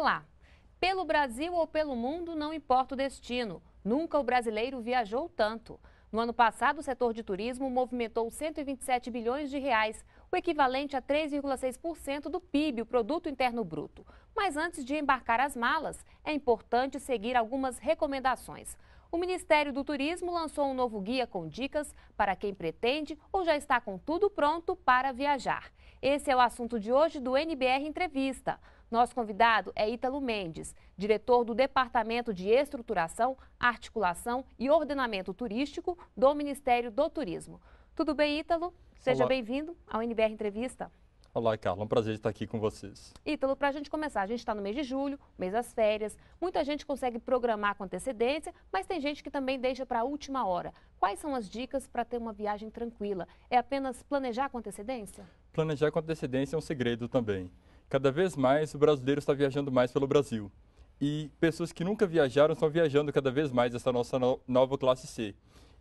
Olá! Pelo Brasil ou pelo mundo, não importa o destino. Nunca o brasileiro viajou tanto. No ano passado, o setor de turismo movimentou 127 bilhões de reais, o equivalente a 3,6% do PIB, o Produto Interno Bruto. Mas antes de embarcar as malas, é importante seguir algumas recomendações. O Ministério do Turismo lançou um novo guia com dicas para quem pretende ou já está com tudo pronto para viajar. Esse é o assunto de hoje do NBR Entrevista. Nosso convidado é Ítalo Mendes, diretor do Departamento de Estruturação, Articulação e Ordenamento Turístico do Ministério do Turismo. Tudo bem, Ítalo? Seja bem-vindo ao NBR Entrevista. Olá, Carla. É um prazer estar aqui com vocês. Ítalo, para a gente começar, a gente está no mês de julho, mês das férias. Muita gente consegue programar com antecedência, mas tem gente que também deixa para a última hora. Quais são as dicas para ter uma viagem tranquila? É apenas planejar com antecedência? Planejar com antecedência é um segredo também cada vez mais o brasileiro está viajando mais pelo Brasil. E pessoas que nunca viajaram estão viajando cada vez mais essa nossa no nova classe C.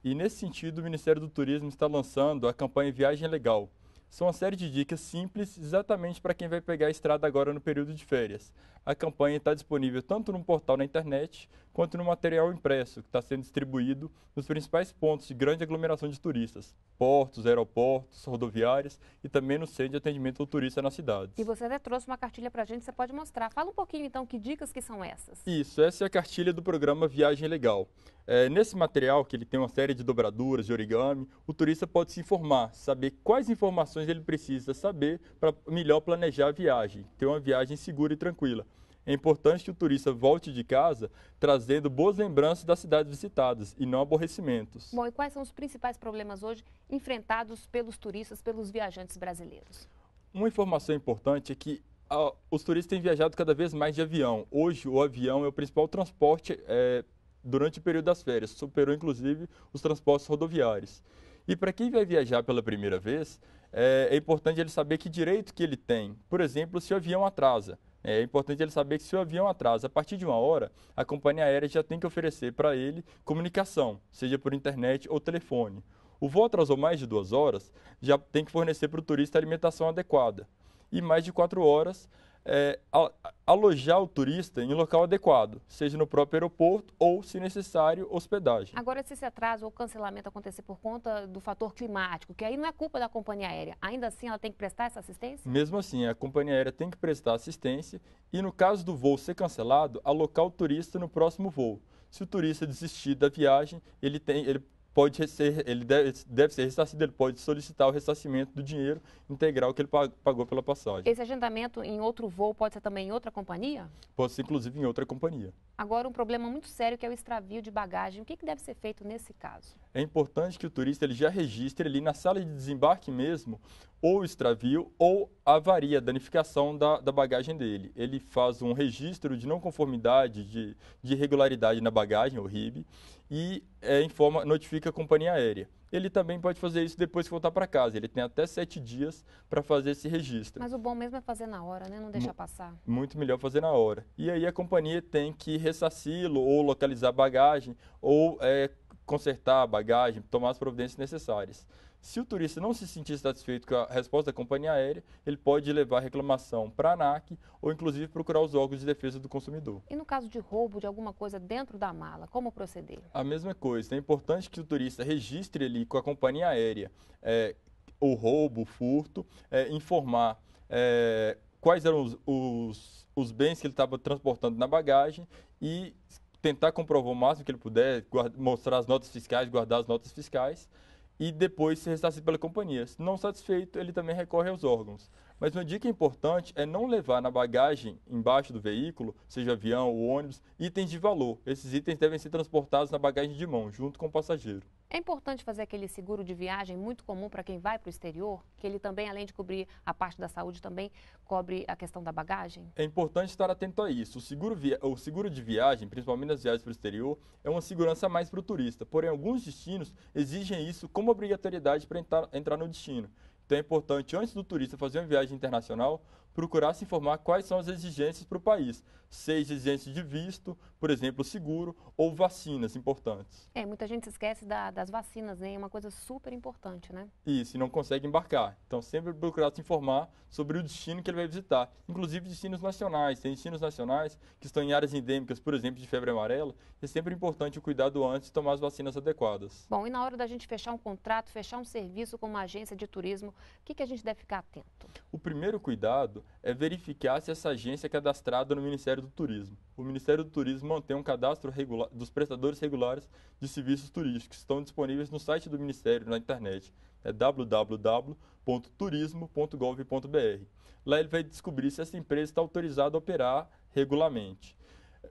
E nesse sentido, o Ministério do Turismo está lançando a campanha Viagem é Legal. São uma série de dicas simples exatamente para quem vai pegar a estrada agora no período de férias. A campanha está disponível tanto no portal na internet quanto no material impresso, que está sendo distribuído nos principais pontos de grande aglomeração de turistas, portos, aeroportos, rodoviárias e também no centro de atendimento ao turista na cidade. E você até trouxe uma cartilha para a gente, você pode mostrar. Fala um pouquinho então, que dicas que são essas? Isso, essa é a cartilha do programa Viagem Legal. É, nesse material, que ele tem uma série de dobraduras, de origami, o turista pode se informar, saber quais informações ele precisa saber para melhor planejar a viagem, ter uma viagem segura e tranquila é importante que o turista volte de casa trazendo boas lembranças das cidades visitadas e não aborrecimentos. Bom, e quais são os principais problemas hoje enfrentados pelos turistas, pelos viajantes brasileiros? Uma informação importante é que a, os turistas têm viajado cada vez mais de avião. Hoje, o avião é o principal transporte é, durante o período das férias, superou inclusive os transportes rodoviários. E para quem vai viajar pela primeira vez, é, é importante ele saber que direito que ele tem. Por exemplo, se o avião atrasa é importante ele saber que se o avião atrasa a partir de uma hora, a companhia aérea já tem que oferecer para ele comunicação, seja por internet ou telefone. O voo atrasou mais de duas horas, já tem que fornecer para o turista alimentação adequada. E mais de quatro horas, é, alojar o turista em local adequado, seja no próprio aeroporto ou, se necessário, hospedagem. Agora, se esse atraso ou cancelamento acontecer por conta do fator climático, que aí não é culpa da companhia aérea, ainda assim ela tem que prestar essa assistência? Mesmo assim, a companhia aérea tem que prestar assistência e, no caso do voo ser cancelado, alocar o turista no próximo voo. Se o turista desistir da viagem, ele, tem, ele pode ser, ele deve, deve ser ressarcido, ele pode solicitar o ressarcimento do dinheiro integral que ele pagou pela passagem. Esse agendamento em outro voo pode ser também em outra companhia? Pode ser, inclusive, em outra companhia. Agora, um problema muito sério que é o extravio de bagagem. O que, que deve ser feito nesse caso? É importante que o turista ele já registre ali na sala de desembarque mesmo ou o extravio ou a avaria, a danificação da, da bagagem dele. Ele faz um registro de não conformidade, de, de irregularidade na bagagem, o RIB, e é, informa, notifica a companhia aérea. Ele também pode fazer isso depois que voltar para casa. Ele tem até sete dias para fazer esse registro. Mas o bom mesmo é fazer na hora, né? Não deixar passar. Muito melhor fazer na hora. E aí a companhia tem que ressarcir-lo ou localizar bagagem ou é, consertar a bagagem, tomar as providências necessárias. Se o turista não se sentir satisfeito com a resposta da companhia aérea, ele pode levar reclamação para a ANAC ou, inclusive, procurar os órgãos de defesa do consumidor. E no caso de roubo de alguma coisa dentro da mala, como proceder? A mesma coisa. É importante que o turista registre ali com a companhia aérea é, o roubo, o furto, é, informar é, quais eram os, os, os bens que ele estava transportando na bagagem e tentar comprovar o máximo que ele puder, guarda, mostrar as notas fiscais, guardar as notas fiscais e depois ser ressarcido pela companhia. Se não satisfeito, ele também recorre aos órgãos. Mas uma dica importante é não levar na bagagem embaixo do veículo, seja avião ou ônibus, itens de valor. Esses itens devem ser transportados na bagagem de mão, junto com o passageiro. É importante fazer aquele seguro de viagem muito comum para quem vai para o exterior, que ele também, além de cobrir a parte da saúde, também cobre a questão da bagagem? É importante estar atento a isso. O seguro, via... o seguro de viagem, principalmente nas viagens para o exterior, é uma segurança mais para o turista. Porém, alguns destinos exigem isso como obrigatoriedade para entrar, entrar no destino. Então é importante, antes do turista fazer uma viagem internacional, procurar se informar quais são as exigências para o país, seja exigência de visto, por exemplo, seguro, ou vacinas importantes. É, muita gente se esquece da, das vacinas, né? É uma coisa super importante, né? Isso, e não consegue embarcar. Então, sempre procurar se informar sobre o destino que ele vai visitar, inclusive destinos nacionais. Tem destinos nacionais que estão em áreas endêmicas, por exemplo, de febre amarela, é sempre importante o cuidado antes de tomar as vacinas adequadas. Bom, e na hora da gente fechar um contrato, fechar um serviço com uma agência de turismo, o que, que a gente deve ficar atento? O primeiro cuidado é verificar se essa agência é cadastrada no Ministério do Turismo. O Ministério do Turismo mantém um cadastro regular, dos prestadores regulares de serviços turísticos, que estão disponíveis no site do Ministério na internet, é www.turismo.gov.br. Lá ele vai descobrir se essa empresa está autorizada a operar regularmente.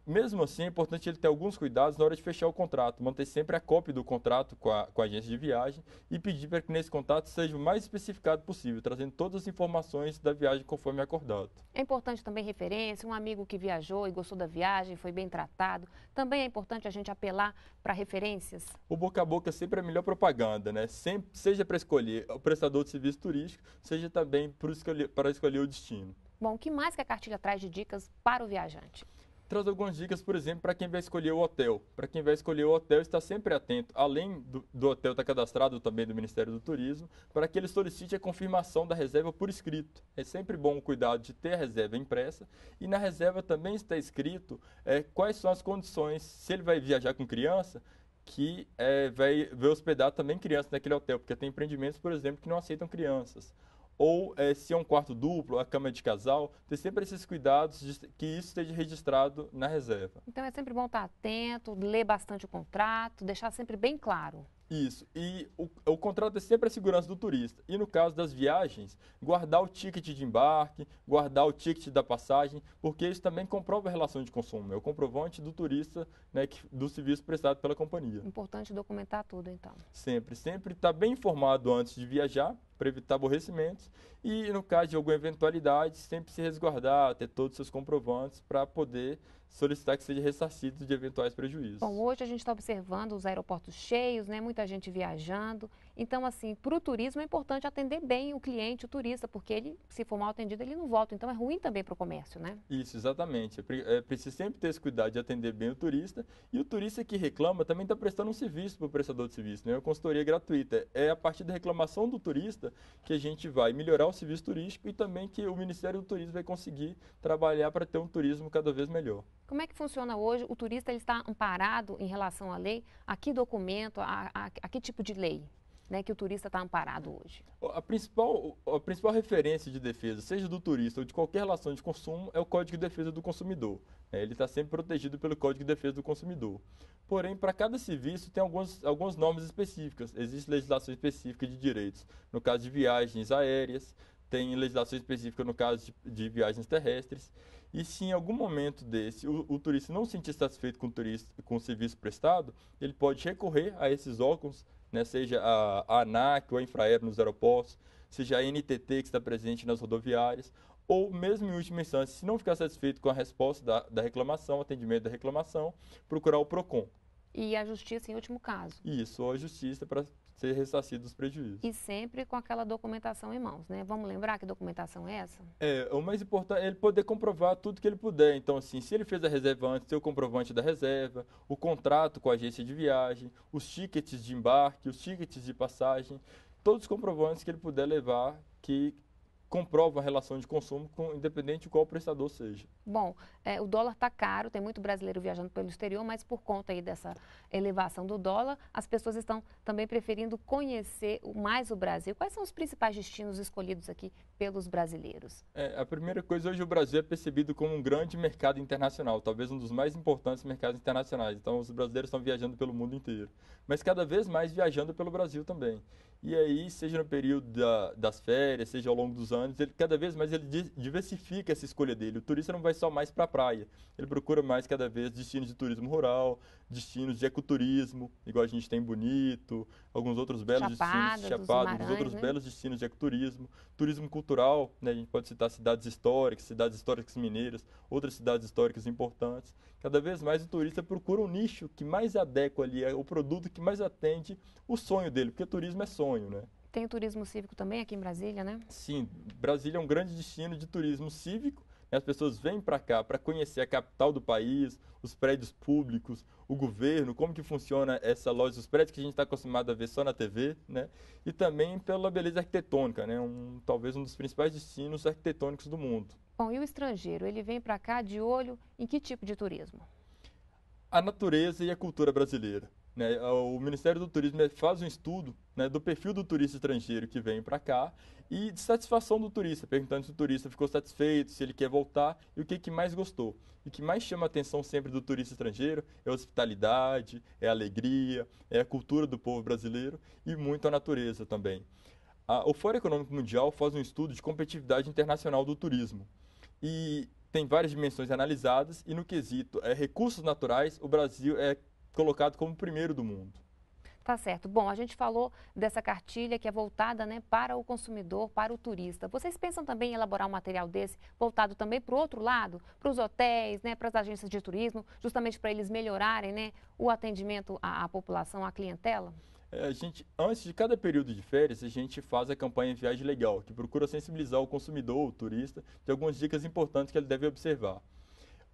Mesmo assim, é importante ele ter alguns cuidados na hora de fechar o contrato, manter sempre a cópia do contrato com a, com a agência de viagem e pedir para que nesse contrato seja o mais especificado possível, trazendo todas as informações da viagem conforme acordado. É importante também referência, um amigo que viajou e gostou da viagem, foi bem tratado. Também é importante a gente apelar para referências. O boca a boca sempre é a melhor propaganda, né? Sempre, seja para escolher o prestador de serviço turístico, seja também para escolher, para escolher o destino. Bom, o que mais que a cartilha traz de dicas para o viajante? traz algumas dicas, por exemplo, para quem vai escolher o hotel. Para quem vai escolher o hotel, está sempre atento, além do, do hotel estar tá cadastrado também do Ministério do Turismo, para que ele solicite a confirmação da reserva por escrito. É sempre bom o cuidado de ter a reserva impressa e na reserva também está escrito é, quais são as condições, se ele vai viajar com criança, que é, vai, vai hospedar também crianças naquele hotel, porque tem empreendimentos, por exemplo, que não aceitam crianças ou é, se é um quarto duplo, a cama de casal, ter sempre esses cuidados de que isso esteja registrado na reserva. Então é sempre bom estar atento, ler bastante o contrato, deixar sempre bem claro. Isso, e o, o, contrato é sempre a segurança do turista. E no caso das viagens, guardar o ticket de embarque, guardar o ticket da passagem, porque isso também comprova a relação de consumo, é o comprovante do turista né, que, do serviço prestado pela companhia. Importante documentar tudo, então. Sempre, sempre estar tá bem informado antes de viajar para evitar aborrecimentos. E no caso de alguma eventualidade, sempre se resguardar, ter todos os seus comprovantes para poder solicitar que seja ressarcido de eventuais prejuízos. Bom, hoje a gente está observando os aeroportos cheios, né? muita gente viajando. Então, assim, para o turismo é importante atender bem o cliente, o turista, porque ele, se for mal atendido, ele não volta. Então, é ruim também para o comércio, né? Isso, exatamente. É, é, precisa sempre ter esse cuidado de atender bem o turista. E o turista que reclama também está prestando um serviço para o prestador de serviço, né? É uma consultoria gratuita. É a partir da reclamação do turista que a gente vai melhorar o serviço turístico e também que o Ministério do Turismo vai conseguir trabalhar para ter um turismo cada vez melhor. Como é que funciona hoje? O turista ele está amparado em relação à lei? A que documento? a, a, a que tipo de lei? né, que o turista está amparado hoje? A principal, a principal referência de defesa, seja do turista ou de qualquer relação de consumo, é o Código de Defesa do Consumidor. Né? Ele está sempre protegido pelo Código de Defesa do Consumidor. Porém, para cada serviço tem algumas, algumas normas específicas. Existe legislação específica de direitos, no caso de viagens aéreas, tem legislação específica no caso de, de, viagens terrestres. E se em algum momento desse o, o turista não se sentir satisfeito com o, turista, com o serviço prestado, ele pode recorrer a esses órgãos né, seja a, ANAC ou a Infraero nos aeroportos, seja a NTT que está presente nas rodoviárias, ou mesmo em última instância, se não ficar satisfeito com a resposta da, da reclamação, atendimento da reclamação, procurar o PROCON. E a justiça em último caso. Isso, ou a justiça para ser ressarcido dos prejuízos. E sempre com aquela documentação em mãos, né? Vamos lembrar que documentação é essa? É, o mais importante é ele poder comprovar tudo que ele puder. Então, assim, se ele fez a reserva antes, ter o comprovante da reserva, o contrato com a agência de viagem, os tickets de embarque, os tickets de passagem, todos os comprovantes que ele puder levar que comprova a relação de consumo, com, independente de qual prestador seja. Bom, é, o dólar está caro, tem muito brasileiro viajando pelo exterior, mas por conta aí dessa elevação do dólar, as pessoas estão também preferindo conhecer mais o Brasil. Quais são os principais destinos escolhidos aqui pelos brasileiros? É, a primeira coisa, hoje o Brasil é percebido como um grande mercado internacional, talvez um dos mais importantes mercados internacionais. Então, os brasileiros estão viajando pelo mundo inteiro, mas cada vez mais viajando pelo Brasil também. E aí, seja no período da, das férias, seja ao longo dos anos, ele cada vez mais ele diversifica essa escolha dele. O turista não vai só mais para a praia, ele procura mais cada vez destinos de turismo rural, destinos de ecoturismo, igual a gente tem Bonito, alguns outros belos Chapada, destinos, Chapada, alguns outros né? belos destinos de ecoturismo, turismo cultural, né? a gente pode citar cidades históricas, cidades históricas mineiras, outras cidades históricas importantes. Cada vez mais o turista procura um nicho que mais adequa ali, é o produto que mais atende o sonho dele, porque turismo é sonho, né? Tem o turismo cívico também aqui em Brasília, né? Sim, Brasília é um grande destino de turismo cívico, né? As pessoas vêm para cá para conhecer a capital do país, os prédios públicos, o governo, como que funciona essa loja, os prédios que a gente está acostumado a ver só na TV, né? E também pela beleza arquitetônica, né? Um, talvez um dos principais destinos arquitetônicos do mundo. Bom, e o estrangeiro, ele vem para cá de olho em que tipo de turismo? A natureza e a cultura brasileira. Né? O Ministério do Turismo né, faz um estudo né, do perfil do turista estrangeiro que vem para cá e de satisfação do turista, perguntando se o turista ficou satisfeito, se ele quer voltar e o que, que mais gostou. E o que mais chama a atenção sempre do turista estrangeiro é a hospitalidade, é a alegria, é a cultura do povo brasileiro e muito a natureza também. A, o Fórum Econômico Mundial faz um estudo de competitividade internacional do turismo. E tem várias dimensões analisadas e no quesito é, recursos naturais, o Brasil é colocado como primeiro do mundo. Tá certo. Bom, a gente falou dessa cartilha que é voltada né, para o consumidor, para o turista. Vocês pensam também em elaborar um material desse voltado também para o outro lado, para os hotéis, né, para as agências de turismo, justamente para eles melhorarem né, o atendimento à, à população, à clientela? É, a gente, antes de cada período de férias, a gente faz a campanha Viagem Legal, que procura sensibilizar o consumidor, o turista, de algumas dicas importantes que ele deve observar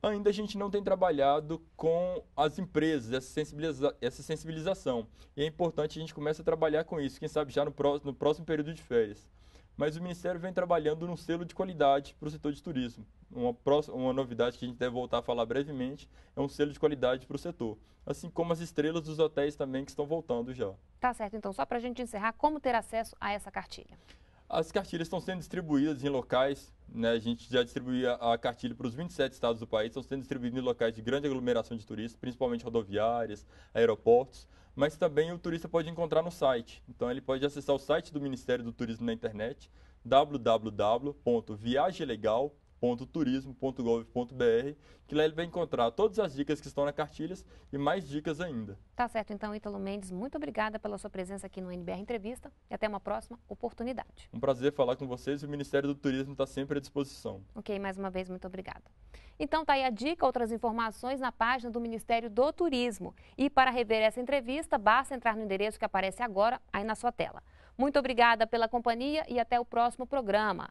ainda a gente não tem trabalhado com as empresas essa, sensibiliza essa sensibilização. E é importante a gente começa a trabalhar com isso, quem sabe já no, pró no próximo período de férias. Mas o Ministério vem trabalhando num selo de qualidade para o setor de turismo. Uma, próxima, uma novidade que a gente deve voltar a falar brevemente é um selo de qualidade para o setor. Assim como as estrelas dos hotéis também que estão voltando já. Tá certo, então, só para a gente encerrar, como ter acesso a essa cartilha? As cartilhas estão sendo distribuídas em locais, né? a gente já distribuía a cartilha para os 27 estados do país, estão sendo distribuídas em locais de grande aglomeração de turistas, principalmente rodoviárias, aeroportos, mas também o turista pode encontrar no site. Então ele pode acessar o site do Ministério do Turismo na internet, www.viagelegal.com www.turismo.gov.br, que lá ele vai encontrar todas as dicas que estão na cartilha e mais dicas ainda. Tá certo, então, Ítalo Mendes, muito obrigada pela sua presença aqui no NBR Entrevista e até uma próxima oportunidade. Um prazer falar com vocês o Ministério do Turismo está sempre à disposição. Ok, mais uma vez, muito obrigada. Então, tá aí a dica, outras informações na página do Ministério do Turismo. E para rever essa entrevista, basta entrar no endereço que aparece agora aí na sua tela. Muito obrigada pela companhia e até o próximo programa.